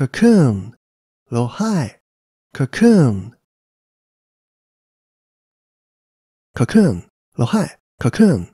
cocoon, 老害, cocoon, cocoon, 老害, cocoon.